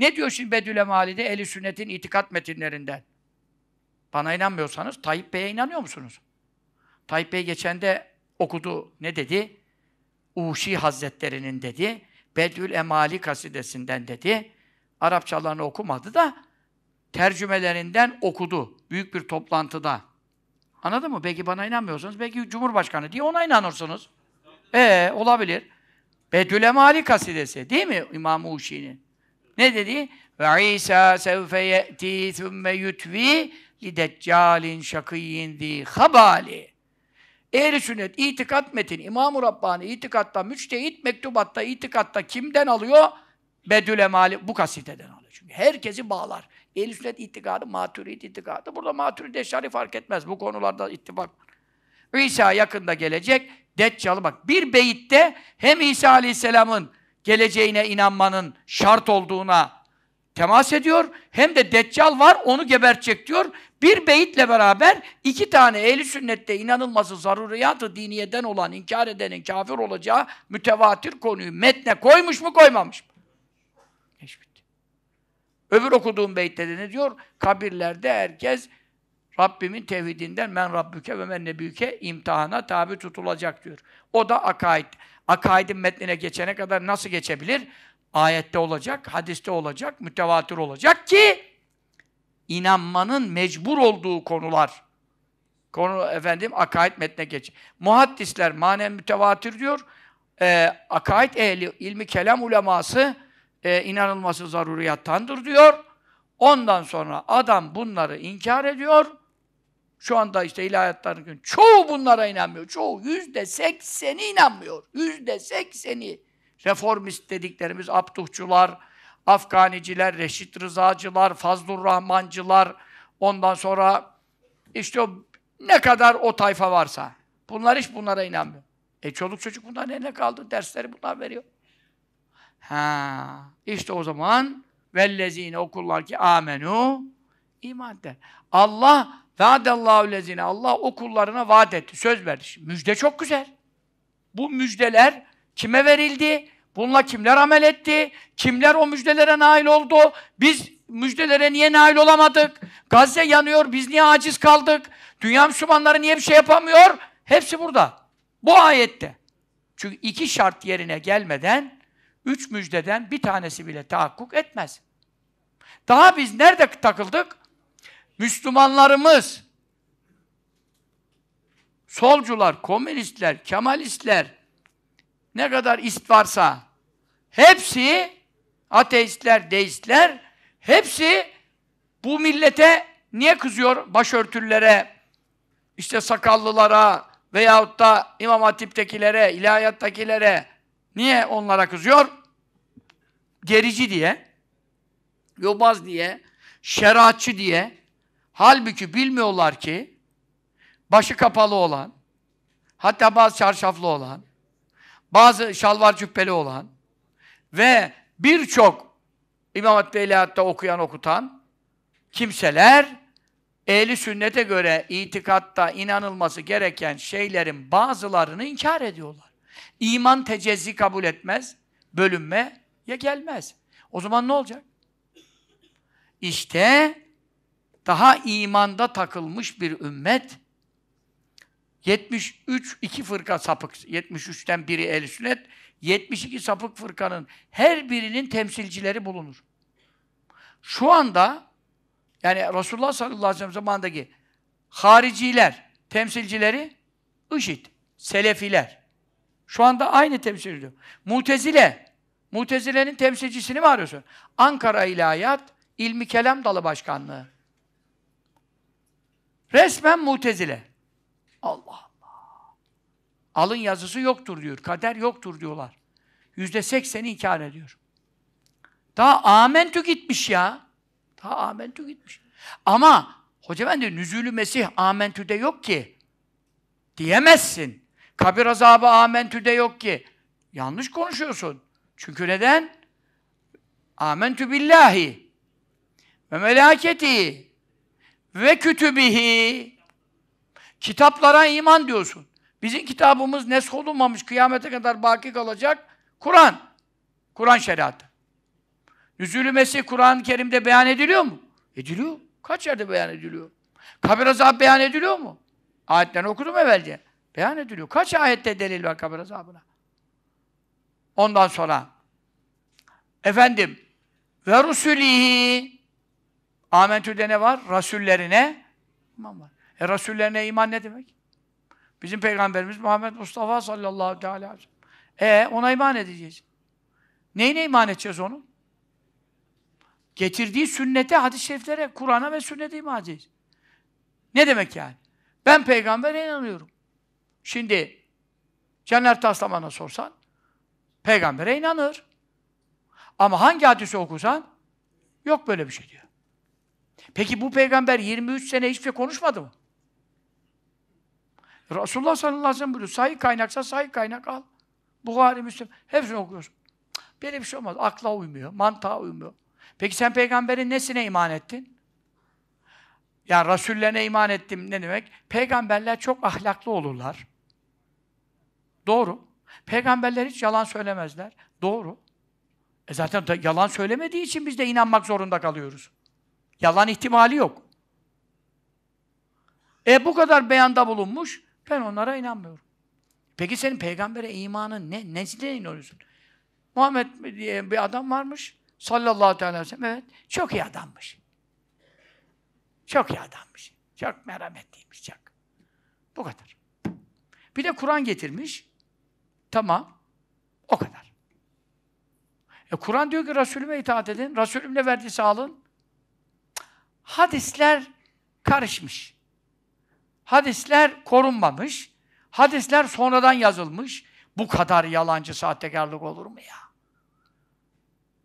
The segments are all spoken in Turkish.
Ne diyor şimdi Bediülemali'de Eli Sünnet'in itikat metinlerinden? Bana inanmıyorsanız Tayyip Bey'e inanıyor musunuz? Tayyip Bey geçen de okudu. Ne dedi? Uşi Hazretleri'nin dedi. Bedül Emali kasidesinden dedi. Arapçalarını okumadı da tercümelerinden okudu. Büyük bir toplantıda. Anladın mı? Belki bana inanmıyorsanız belki Cumhurbaşkanı diye ona inanırsınız. Ee olabilir. Bedül Emali kasidesi değil mi İmam Uşi'nin? Ne dedi? Ve İsa sevfe ye'ti thumme yutvi lideccalin şakiyyin di habali. Ehli sünnet itikat metin, İmam-ı Rabbani itikatta, müçtehit mektubatta, itikatta kimden alıyor? Bedül Emali bu kasiteden alıyor. Çünkü herkesi bağlar. Ehl-i sünnet itikadı, maturid itikadı. Burada maturid eşari fark etmez. Bu konularda ittifak. İsa yakında gelecek. Deccal'ı bak. Bir beyitte hem İsa Aleyhisselam'ın geleceğine inanmanın şart olduğuna temas ediyor. Hem de deccal var onu gebertecek diyor. Bir beyitle beraber iki tane ehli sünnette inanılması zaruriyatı diniyeden olan inkar edenin kafir olacağı mütevatir konuyu metne koymuş mu koymamış mı? Hiç Öbür okuduğum beytte de ne diyor? Kabirlerde herkes Rabbimin tevhidinden men Rabbüke ve men Nebüke imtihana tabi tutulacak diyor. O da akaid akaidin metnine geçene kadar nasıl geçebilir? Ayette olacak, hadiste olacak, mütevatir olacak ki inanmanın mecbur olduğu konular konu efendim akaid metne geç. Muhaddisler manen mütevatir diyor. E, akaid ehli, ilmi kelam uleması e, inanılması zaruriyattandır diyor. Ondan sonra adam bunları inkar ediyor. Şu anda işte ilahiyatların gün çoğu bunlara inanmıyor. Çoğu yüzde sekseni inanmıyor. Yüzde sekseni. Reformist dediklerimiz Abduhçular, Afganiciler, Reşit Rızacılar, Fazlur Rahmancılar, ondan sonra işte o, ne kadar o tayfa varsa. Bunlar hiç bunlara inanmıyor. E çoluk çocuk bunlar ne ne kaldı. Dersleri bunlar veriyor. Ha, işte o zaman vellezine okullar ki amenu iman der. Allah Vaadallahu lezine. Allah o kullarına vaat etti, söz verdi. Şimdi müjde çok güzel. Bu müjdeler kime verildi? Bununla kimler amel etti? Kimler o müjdelere nail oldu? Biz müjdelere niye nail olamadık? Gazze yanıyor, biz niye aciz kaldık? Dünya Müslümanları niye bir şey yapamıyor? Hepsi burada. Bu ayette. Çünkü iki şart yerine gelmeden üç müjdeden bir tanesi bile tahakkuk etmez. Daha biz nerede takıldık? Müslümanlarımız solcular, komünistler, kemalistler ne kadar ist varsa hepsi ateistler, deistler hepsi bu millete niye kızıyor? Başörtülere, işte sakallılara veyahut da İmam Hatip'tekilere, ilahiyattakilere niye onlara kızıyor? Gerici diye, yobaz diye, şeriatçı diye, Halbuki bilmiyorlar ki başı kapalı olan, hatta bazı çarşaflı olan, bazı şalvar cübbeli olan ve birçok İmam Hatip Beylihat'ta okuyan okutan kimseler ehli sünnete göre itikatta inanılması gereken şeylerin bazılarını inkar ediyorlar. İman tecezzi kabul etmez, bölünmeye gelmez. O zaman ne olacak? İşte daha imanda takılmış bir ümmet 73 iki fırka sapık 73'ten biri el sünnet 72 sapık fırkanın her birinin temsilcileri bulunur. Şu anda yani Resulullah sallallahu aleyhi ve sellem zamandaki hariciler temsilcileri IŞİD, Selefiler. Şu anda aynı temsil ediyor. Mutezile, Mutezile'nin temsilcisini mi arıyorsun? Ankara İlahiyat, İlmi Kelam Dalı Başkanlığı. Resmen mutezile. Allah Allah. Alın yazısı yoktur diyor. Kader yoktur diyorlar. Yüzde sekseni inkar ediyor. Daha amentü gitmiş ya. Daha amentü gitmiş. Ama Hoca ben de nüzülü mesih de yok ki. Diyemezsin. Kabir azabı de yok ki. Yanlış konuşuyorsun. Çünkü neden? Amentü billahi ve melaketi ve kütübihi. Kitaplara iman diyorsun. Bizim kitabımız nesholunmamış, kıyamete kadar baki kalacak Kur'an. Kur'an şeriatı. Nüzülü Mesih Kur'an-ı Kerim'de beyan ediliyor mu? Ediliyor. Kaç yerde beyan ediliyor? Kabir azabı beyan ediliyor mu? Ayetlerini okudum evvelce. Beyan ediliyor. Kaç ayette delil var kabir azabına? Ondan sonra efendim ve rusulihi Amentü'de ne var? Rasullerine iman var. E rasullerine iman ne demek? Bizim peygamberimiz Muhammed Mustafa sallallahu aleyhi ve sellem. E ona iman edeceğiz. Neyine iman edeceğiz onu? Getirdiği sünnete, hadis-i şeriflere, Kur'an'a ve sünnete iman edeceğiz. Ne demek yani? Ben peygambere inanıyorum. Şimdi caner Taslaman'a sorsan peygambere inanır. Ama hangi hadisi okusan yok böyle bir şey diyor. Peki bu peygamber 23 sene hiçbir şey konuşmadı mı? Resulullah sallallahu aleyhi ve sellem buyuruyor. Sahih kaynaksa sahih kaynak al. Buhari, Müslim. Hepsini okuyorsun. Böyle bir şey olmaz. Akla uymuyor. Mantığa uymuyor. Peki sen peygamberin nesine iman ettin? Yani rasullerine iman ettim ne demek? Peygamberler çok ahlaklı olurlar. Doğru. Peygamberler hiç yalan söylemezler. Doğru. E zaten yalan söylemediği için biz de inanmak zorunda kalıyoruz. Yalan ihtimali yok. E bu kadar beyanda bulunmuş, ben onlara inanmıyorum. Peki senin peygambere imanın ne? Nesine inanıyorsun? Muhammed diye bir adam varmış, sallallahu aleyhi ve sellem, evet, çok iyi adammış. Çok iyi adammış. Çok merhametliymiş, çok. Bu kadar. Bir de Kur'an getirmiş. Tamam. O kadar. E Kur'an diyor ki Resulüme itaat edin. Resulümle verdiyse alın hadisler karışmış. Hadisler korunmamış. Hadisler sonradan yazılmış. Bu kadar yalancı sahtekarlık olur mu ya?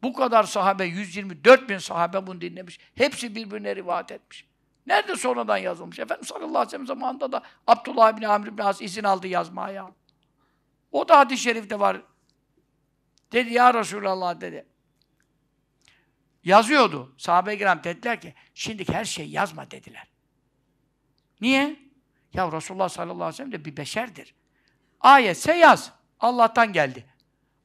Bu kadar sahabe, 124 bin sahabe bunu dinlemiş. Hepsi birbirine rivayet etmiş. Nerede sonradan yazılmış? Efendim sallallahu aleyhi ve sellem zamanında da Abdullah bin Amr bin As izin aldı yazmaya. O da hadis-i şerifte var. Dedi ya Resulallah dedi. Yazıyordu. Sahabe-i kiram dediler ki, şimdiki her şeyi yazma dediler. Niye? Ya Resulullah sallallahu aleyhi ve sellem de bir beşerdir. Ayetse yaz. Allah'tan geldi.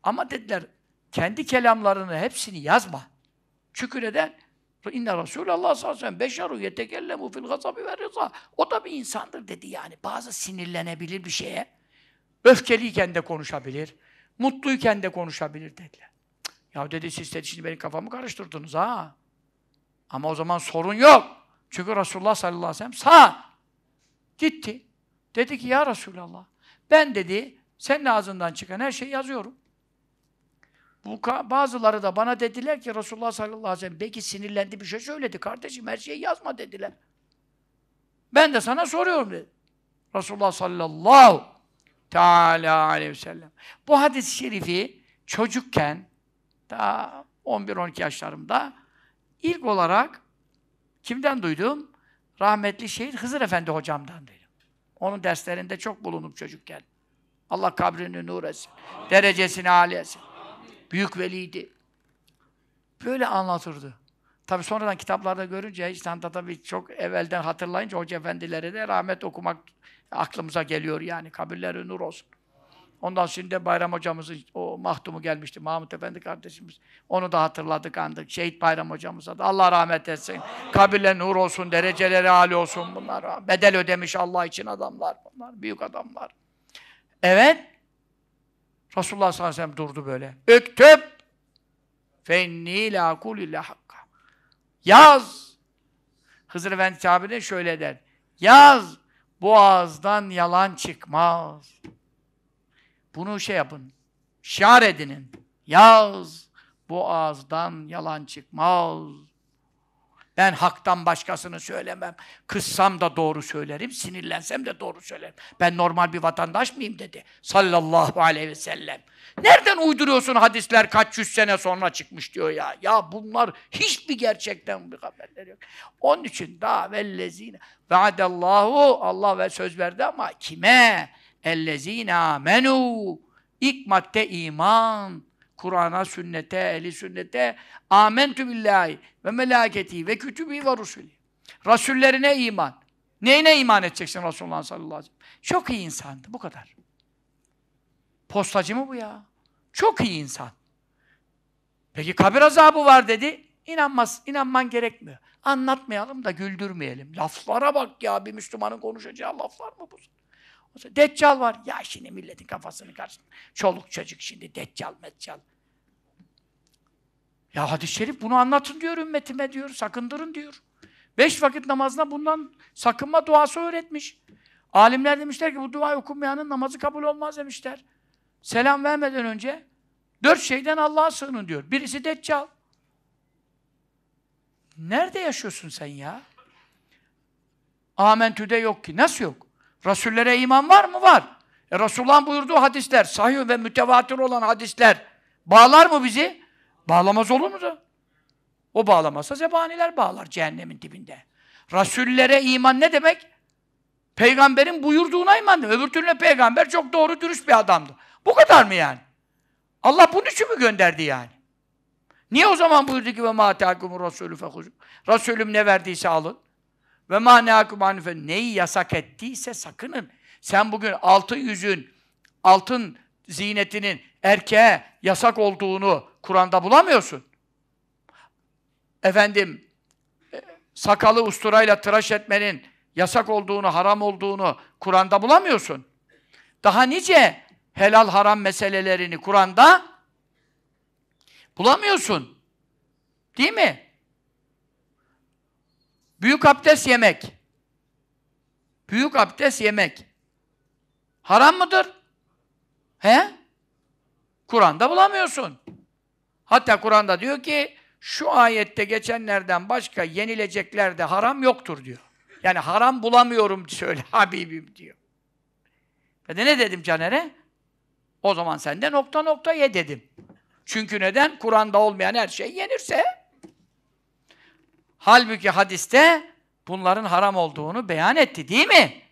Ama dediler, kendi kelamlarını hepsini yazma. Çünkü neden? inna Resulallah sallallahu aleyhi ve sellem beşeru yetekellemu fil gazabi ve O da bir insandır dedi yani. Bazı sinirlenebilir bir şeye. Öfkeliyken de konuşabilir. Mutluyken de konuşabilir dediler. Ya dedi siz dedi şimdi benim kafamı karıştırdınız ha. Ama o zaman sorun yok. Çünkü Resulullah sallallahu aleyhi ve sellem sağ. Gitti. Dedi ki ya Resulallah ben dedi senin ağzından çıkan her şeyi yazıyorum. Bu bazıları da bana dediler ki Resulullah sallallahu aleyhi ve sellem belki sinirlendi bir şey söyledi kardeşim her şeyi yazma dediler. Ben de sana soruyorum dedi. Resulullah sallallahu teala aleyhi ve sellem. Bu hadis-i şerifi çocukken daha 11-12 yaşlarımda ilk olarak kimden duydum? Rahmetli şehit Hızır Efendi hocamdan dedim. Onun derslerinde çok bulunup çocukken. Allah kabrini nur etsin. Amin. Derecesini âli etsin. Büyük veliydi. Böyle anlatırdı. Tabi sonradan kitaplarda görünce, işte tabi çok evvelden hatırlayınca hoca efendileri de rahmet okumak aklımıza geliyor yani. Kabirleri nur olsun. Ondan şimdi Bayram hocamızın o mahtumu gelmişti. Mahmut Efendi kardeşimiz. Onu da hatırladık, andık. Şehit Bayram hocamıza da Allah rahmet etsin. Amin. Kabirle nur olsun, dereceleri âli olsun bunlar Bedel ödemiş Allah için adamlar bunlar. Büyük adamlar. Evet. Resulullah sallallahu aleyhi ve sellem durdu böyle. Üktüb fenni la kul illa hakka. Yaz. Hızır Efendi tabirine şöyle der. Yaz. Boğazdan yalan çıkmaz. Bunu şey yapın. Şiar edinin. Yaz. Bu ağızdan yalan çıkmaz. Ben haktan başkasını söylemem. Kızsam da doğru söylerim, sinirlensem de doğru söylerim. Ben normal bir vatandaş mıyım dedi. Sallallahu aleyhi ve sellem. Nereden uyduruyorsun hadisler kaç yüz sene sonra çıkmış diyor ya. Ya bunlar hiçbir gerçekten bir haberleri yok. Onun için da vellezine vaadallahu Allah ve söz verdi ama kime? Ellezine amenu İlk madde iman. Kur'an'a, sünnete, ehli sünnete amentü billahi ve melaketi ve kütübi ve rusuli. Rasullerine iman. Neyine iman edeceksin Resulullah sallallahu aleyhi ve sellem? Çok iyi insandı bu kadar. Postacı mı bu ya? Çok iyi insan. Peki kabir azabı var dedi. İnanmaz, inanman gerekmiyor. Anlatmayalım da güldürmeyelim. Laflara bak ya bir Müslümanın konuşacağı laflar mı bu? Deccal var. Ya şimdi milletin kafasını karşısında. Çoluk çocuk şimdi deccal meccal. Ya hadis-i şerif bunu anlatın diyor ümmetime diyor. Sakındırın diyor. Beş vakit namazına bundan sakınma duası öğretmiş. Alimler demişler ki bu dua okumayanın namazı kabul olmaz demişler. Selam vermeden önce dört şeyden Allah'a sığının diyor. Birisi deccal. Nerede yaşıyorsun sen ya? Amentü'de yok ki. Nasıl yok? Rasullere iman var mı? Var. E Resulullah'ın buyurduğu hadisler, sahih ve mütevatir olan hadisler bağlar mı bizi? Bağlamaz olur mu? Da? O bağlamazsa zebaniler bağlar cehennemin dibinde. Rasullere iman ne demek? Peygamberin buyurduğuna iman demek. Öbür türlü peygamber çok doğru dürüst bir adamdı. Bu kadar mı yani? Allah bunun için mi gönderdi yani? Niye o zaman buyurdu ki ve ma ta'kumu rasulü fekhuzu? Resulüm ne verdiyse alın. Ve mahneakum hanife neyi yasak ettiyse sakının. Sen bugün altın yüzün, altın ziynetinin erkeğe yasak olduğunu Kur'an'da bulamıyorsun. Efendim, e, sakalı usturayla tıraş etmenin yasak olduğunu, haram olduğunu Kur'an'da bulamıyorsun. Daha nice helal haram meselelerini Kur'an'da bulamıyorsun. Değil mi? Büyük abdest yemek. Büyük abdest yemek. Haram mıdır? He? Kur'an'da bulamıyorsun. Hatta Kur'an'da diyor ki şu ayette geçenlerden başka yenilecekler de haram yoktur diyor. Yani haram bulamıyorum söyle Habibim diyor. Ben de ne dedim Caner'e? O zaman sen de nokta nokta ye dedim. Çünkü neden? Kur'an'da olmayan her şey yenirse Halbuki hadiste bunların haram olduğunu beyan etti değil mi?